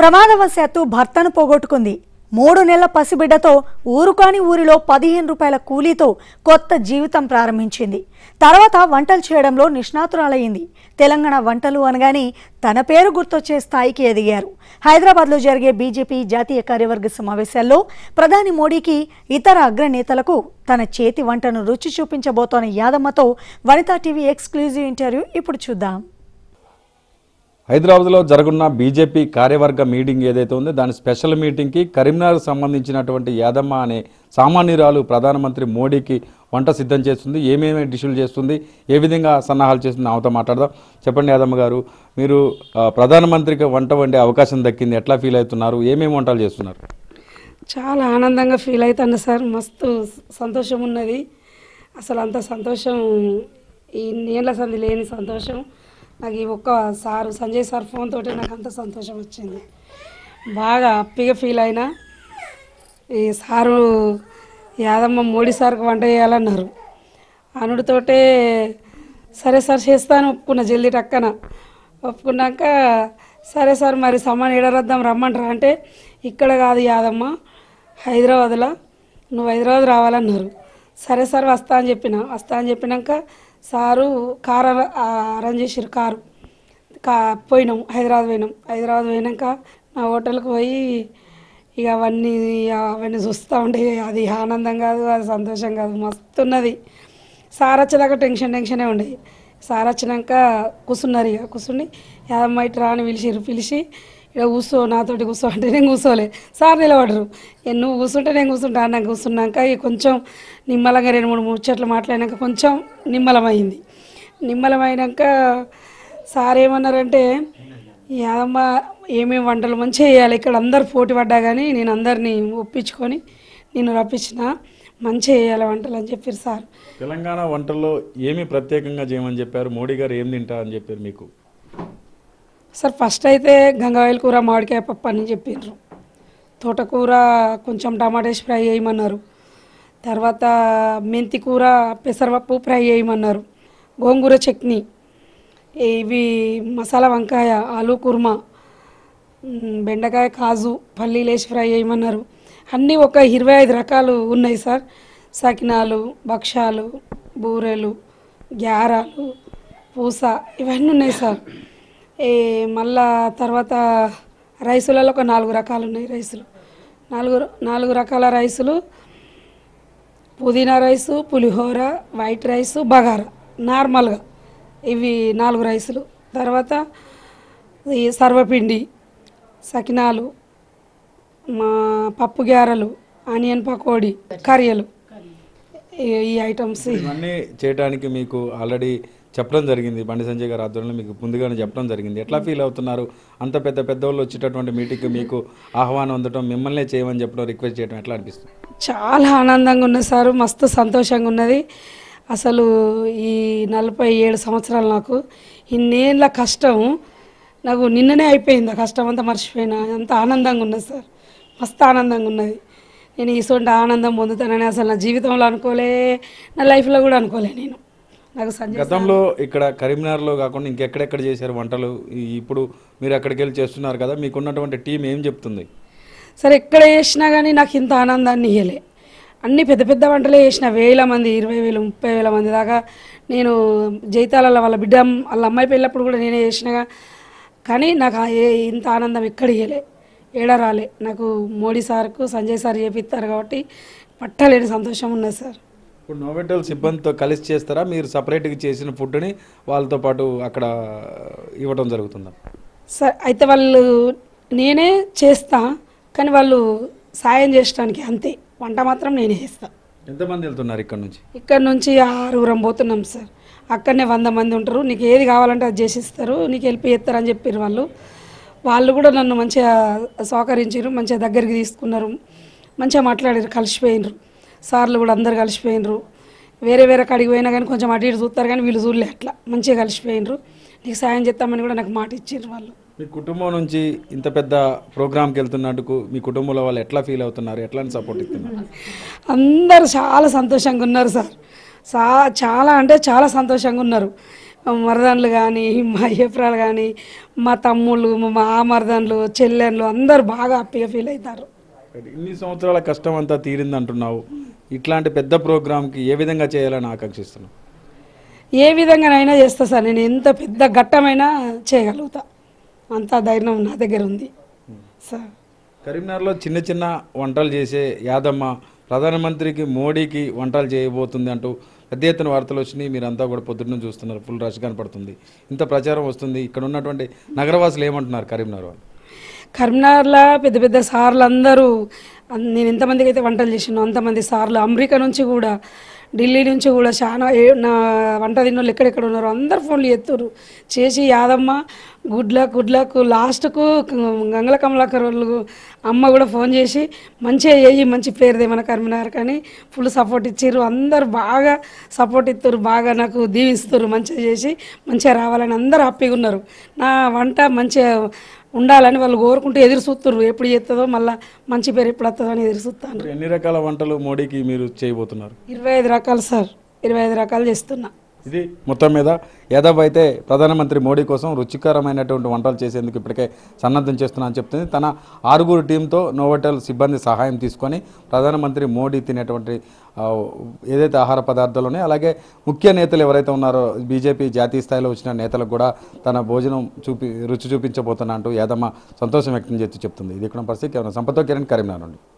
ప్రమాదవశాత్తు భర్తను పోగొట్టుకుంది మూడు నెలల పసిబిడ్డతో ఊరుకాని ఊరిలో పదిహేను రూపాయల కూలీతో కొత్త జీవితం ప్రారంభించింది తర్వాత వంటలు చేయడంలో నిష్ణాతురాలయ్యింది తెలంగాణ వంటలు అనగానే తన పేరు గుర్తొచ్చే స్థాయికి ఎదిగారు హైదరాబాద్లో జరిగే బీజేపీ జాతీయ కార్యవర్గ సమావేశాల్లో ప్రధాని మోడీకి ఇతర అగ్రనేతలకు తన చేతి వంటను రుచి చూపించబోతోన్న యాదమ్మతో వనితా టీవీ ఎక్స్క్లూజివ్ ఇంటర్వ్యూ ఇప్పుడు చూద్దాం హైదరాబాద్లో జరగనున్న బీజేపీ కార్యవర్గ మీటింగ్ ఏదైతే ఉందో దాని స్పెషల్ మీటింగ్కి కరీంనగర్ సంబంధించినటువంటి యాదమ్మ అనే సామాన్యురాలు ప్రధానమంత్రి మోడీకి వంట సిద్ధం చేస్తుంది ఏమేమి డిషులు చేస్తుంది ఏ విధంగా సన్నాహాలు చేస్తుంది ఆమెతో మాట్లాడదాం చెప్పండి యాదమ్మ గారు మీరు ప్రధానమంత్రికి వంట వండే అవకాశం దక్కింది ఎట్లా ఫీల్ అవుతున్నారు ఏమేమి వంటలు చేస్తున్నారు చాలా ఆనందంగా ఫీల్ అవుతాను సార్ మస్తు సంతోషం ఉన్నది అసలు అంత సంతోషం ఈ నీళ్ళ సంది లేని సంతోషం నాకు ఈ ఒక్క సారు సంజయ్ సార్ ఫోన్ తోటే నాకు అంత సంతోషం వచ్చింది బాగా హ్యాపీగా ఫీల్ అయినా ఈ సారు యాదమ్మ మోడీ సార్కి వంట చేయాలన్నారు అనుడితోటే సరే సార్ చేస్తాను ఒప్పుకున్న జల్దీ టక్కన ఒప్పుకున్నాక సరే సార్ మరి సమాన్ ఎడరద్దాం రమ్మంటారా అంటే ఇక్కడ కాదు యాదమ్మ హైదరాబాద్లో నువ్వు హైదరాబాద్ రావాలన్నారు సరే సార్ వస్తా అని చెప్పిన వస్తా అని చెప్పినాక సారు కార్ అరేంజ్ చేసారు కారు కా పోయినాం హైదరాబాద్ పోయినాం హైదరాబాద్ పోయినాక నా హోటల్కి పోయి ఇక అవన్నీ అవన్నీ చూస్తూ ఉంటాయి అది ఆనందం కాదు అది సంతోషం కాదు మస్తు ఉన్నది సార్ వచ్చేదాకా టెన్షన్ టెన్షనే ఉండేది సార్ వచ్చినాక కూర్చున్నారు ఇక కూర్చుని యాదమ్మ ఇటు రాని పిలిచిరు పిలిచి ఇక్కడ కూర్చో నాతోటి కూర్చో అంటే నేను కూర్చోలే సార్ నిలబడరు నువ్వు కూర్చుంటే నేను కూర్చుంటా నాకు కూర్చున్నాక కొంచెం నిమ్మలంగా రెండు మూడు ముచ్చట్లు మాట్లాడినాక కొంచెం నిమ్మలమైంది నిమ్మలమైనాక సార్ ఏమన్నారంటే యాదమ్మ ఏమేమి వంటలు మంచిగా చేయాలి ఇక్కడ అందరు పోటీ పడ్డా కానీ నేను అందరినీ ఒప్పించుకొని నేను రప్పించిన మంచిగా చేయాలి వంటలు అని చెప్పారు సార్ తెలంగాణ వంటల్లో ఏమి ప్రత్యేకంగా చేయమని చెప్పారు మోడీ గారు ఏం తింటా అని చెప్పారు మీకు సార్ ఫస్ట్ అయితే గంగాయల కూర మామిడికాయ పప్పు అని చెప్పిండ్రు తోటకూర కొంచెం టమాటేసి ఫ్రై చేయమన్నారు తర్వాత మెంతి కూర పెసరపప్పు ఫ్రై చేయమన్నారు గోంగూర చట్నీ ఇవి మసాలా వంకాయ ఆలు కుర్మా బెండకాయ కాజు పల్లీలు వేసి ఫ్రై చేయమన్నారు అన్నీ ఒక ఇరవై ఐదు రకాలు ఉన్నాయి సార్ సకినాలు భక్షాలు బూరెలు గ్యారాలు పూస ఇవన్నీ ఉన్నాయి సార్ ఈ మళ్ళా తర్వాత రైసులలో ఒక నాలుగు రకాలు ఉన్నాయి రైసులు నాలుగు నాలుగు రకాల రైసులు పుదీనా rice pulihora white rice bagara నార్మల్గా ఇవి నాలుగు రైసులు తర్వాత ఈ సర్వపిండి సకినాలు మా పప్పు గ్యారలు ఆనియన్ పకోడీ కర్రీలు ఈ ఐటమ్స్ ఇవన్నీ చేయడానికి మీకు ఆల్రెడీ చెప్పడం జరిగింది బండి సంజయ్ గారు ఆధ్వర్యంలో మీకు ముందుగానే చెప్పడం జరిగింది ఎట్లా ఫీల్ అవుతున్నారు అంత పెద్ద పెద్దవాళ్ళు వచ్చేటటువంటి మీటింగ్కి మీకు ఆహ్వానం అందటం మిమ్మల్ని చేయమని చెప్పడం రిక్వెస్ట్ చేయడం ఎట్లా అనిపిస్తుంది చాలా ఆనందంగా ఉన్నది సార్ మస్తు సంతోషంగా ఉన్నది అసలు ఈ నలభై ఏడు సంవత్సరాలు నాకు ఇన్నేళ్ళ కష్టం నాకు నిన్ననే అయిపోయింది కష్టం అంతా మర్చిపోయినా అంత ఆనందంగా ఉన్నది సార్ మస్తు ఆనందంగా ఉన్నది నేను ఇటువంటి ఆనందం పొందుతానని అసలు నా జీవితంలో అనుకోలే నా లైఫ్లో కూడా అనుకోలే నేను నాకు గతంలో ఇక్కడ కరీంనగర్లో కాకుండా ఇంకెక్కడెక్కడ చేశారు వంటలు ఇప్పుడు మీరు అక్కడికి వెళ్ళి చేస్తున్నారు కదా మీకున్నటువంటి టీం ఏం చెప్తుంది సరే ఎక్కడ చేసినా కానీ నాకు ఇంత ఆనందాన్ని ఇవ్వలే అన్ని పెద్ద పెద్ద వంటలే చేసిన వేల మంది ఇరవై వేలు ముప్పై వేల మంది దాకా నేను జైతాల వాళ్ళ బిడ్డ వాళ్ళ అమ్మాయి పెళ్ళప్పుడు కూడా నేనే చేసినగా కానీ నాకు ఇంత ఆనందం ఎక్కడ ఇవ్వలే ఏడ రాలే నాకు మోడీ సార్కు సంజయ్ సార్ చేపిస్తారు కాబట్టి పట్టలేని సంతోషం ఉన్నది సార్ ఇప్పుడు నోవెటల్ సిబ్బందితో కలిసి చేస్తారా మీరు సపరేట్గా చేసిన ఫుడ్ని వాళ్ళతో పాటు అక్కడ ఇవ్వడం జరుగుతుందా సార్ అయితే వాళ్ళు నేనే చేస్తా కానీ వాళ్ళు సాయం చేయడానికి అంతే వంట మాత్రం నేనే చేస్తా ఎంతమంది వెళ్తున్నారు ఇక్కడ నుంచి ఇక్కడ నుంచి ఆరుగురం పోతున్నాం సార్ అక్కడనే వంద మంది ఉంటారు నీకు ఏది కావాలంటే అది చేసిస్తారు నీకు హెల్ప్ చేస్తారు అని చెప్పారు వాళ్ళు వాళ్ళు కూడా నన్ను మంచిగా సహకరించారు మంచిగా దగ్గరికి తీసుకున్నారు మంచిగా మాట్లాడారు కలిసిపోయినారు సార్లు కూడా అందరు కలిసిపోయినరు వేరే వేరే కాడికి పోయినా కానీ కొంచెం అటు ఇటు చూస్తారు కానీ వీళ్ళు చూడలే అట్లా మంచిగా కలిసిపోయినరు నీకు సాయం చేస్తామని కూడా నాకు మాట ఇచ్చిండ్రు వాళ్ళు మీ కుటుంబం నుంచి ఇంత పెద్ద ప్రోగ్రామ్కి వెళ్తున్నట్టుకు మీ కుటుంబంలో వాళ్ళు ఎట్లా ఫీల్ అవుతున్నారు ఎట్లాంటి సపోర్ట్ ఇస్తున్నారు అందరు చాలా సంతోషంగా ఉన్నారు సార్ సా చాలా అంటే చాలా సంతోషంగా ఉన్నారు మరదండ్లు కానీ మా ఏప్రాలు కానీ మా తమ్ముళ్ళు మా మరదండ్లు చెల్లెళ్ళు అందరు బాగా హ్యాపీగా ఫీల్ అవుతారు ఇన్ని సంవత్సరాల కష్టం అంతా తీరిందంటున్నావు ఇట్లాంటి పెద్ద ప్రోగ్రామ్కి ఏ విధంగా చేయాలని ఆకాంక్షిస్తున్నావు ఏ విధంగానైనా చేస్తా సార్ నేను ఎంత పెద్ద ఘట్టమైనా చేయగలుగుతా అంత ధైర్యం నా దగ్గర ఉంది సార్ కరీంనగర్లో చిన్న చిన్న వంటలు చేసే యాదమ్మ ప్రధానమంత్రికి మోడీకి వంటలు చేయబోతుంది అంటూ పెద్ద ఎత్తున వార్తలు వచ్చినాయి మీరంతా కూడా పొద్దున్న చూస్తున్నారు ఫుల్ రష్ కనపడుతుంది ఇంత ప్రచారం వస్తుంది ఇక్కడ ఉన్నటువంటి నగరవాసులు ఏమంటున్నారు కరీంనగర్ వాళ్ళు కరీంనగర్లో పెద్ద పెద్ద సార్లు అందరూ నేను ఎంతమందికి అయితే వంటలు చేసినా అంతమంది సార్లు అమెరికా నుంచి కూడా ఢిల్లీ నుంచి కూడా చాలా నా వంట తిన్న వాళ్ళు ఎక్కడెక్కడ ఉన్నారో అందరు ఫోన్లు ఎత్తురు చేసి Yadamma good luck good luck లాస్ట్కు గంగల కమలాకర్ వాళ్ళు అమ్మ కూడా ఫోన్ చేసి మంచిగా చేయి మంచి పేరుదే మన కరీంనగర్ కానీ ఫుల్ సపోర్ట్ ఇచ్చారు అందరు బాగా సపోర్ట్ ఇస్తారు బాగా నాకు దీవిస్తారు మంచిగా చేసి మంచిగా రావాలని అందరు హ్యాపీగా ఉన్నారు నా వంట మంచిగా ఉండాలని వాళ్ళు కోరుకుంటూ ఎదురు చూస్తారు ఎప్పుడు చేస్తుందో మళ్ళీ మంచి పేరు ఎప్పుడు వస్తుందో అని ఎదురు చూస్తాను ఎన్ని రకాల వంటలు మోడీకి మీరు చేయబోతున్నారు ఇరవై ఐదు రకాలు సార్ ఇరవై ఐదు రకాలు చేస్తున్నా ఇది మొత్తం మీద యాదవ్ అయితే ప్రధానమంత్రి మోడీ కోసం రుచికరమైనటువంటి వంటలు చేసేందుకు ఇప్పటికే సన్నద్ధం చేస్తున్నా చెప్తుంది తన ఆరుగురు టీంతో నోవోటల్ సిబ్బంది సహాయం తీసుకొని ప్రధానమంత్రి మోడీ తినేటువంటి ఏదైతే ఆహార పదార్థాలు ఉన్నాయో అలాగే ముఖ్య నేతలు ఎవరైతే ఉన్నారో బీజేపీ జాతీయ స్థాయిలో వచ్చిన నేతలకు కూడా తన భోజనం చూపి రుచి చూపించబోతున్నా అంటూ యాదమ్మ సంతోషం వ్యక్తం చేస్తూ చెప్తుంది ఇది కూడా పరిస్థితి కేవలం సంపతో కిరణ్ కరీంనగర్ నుండి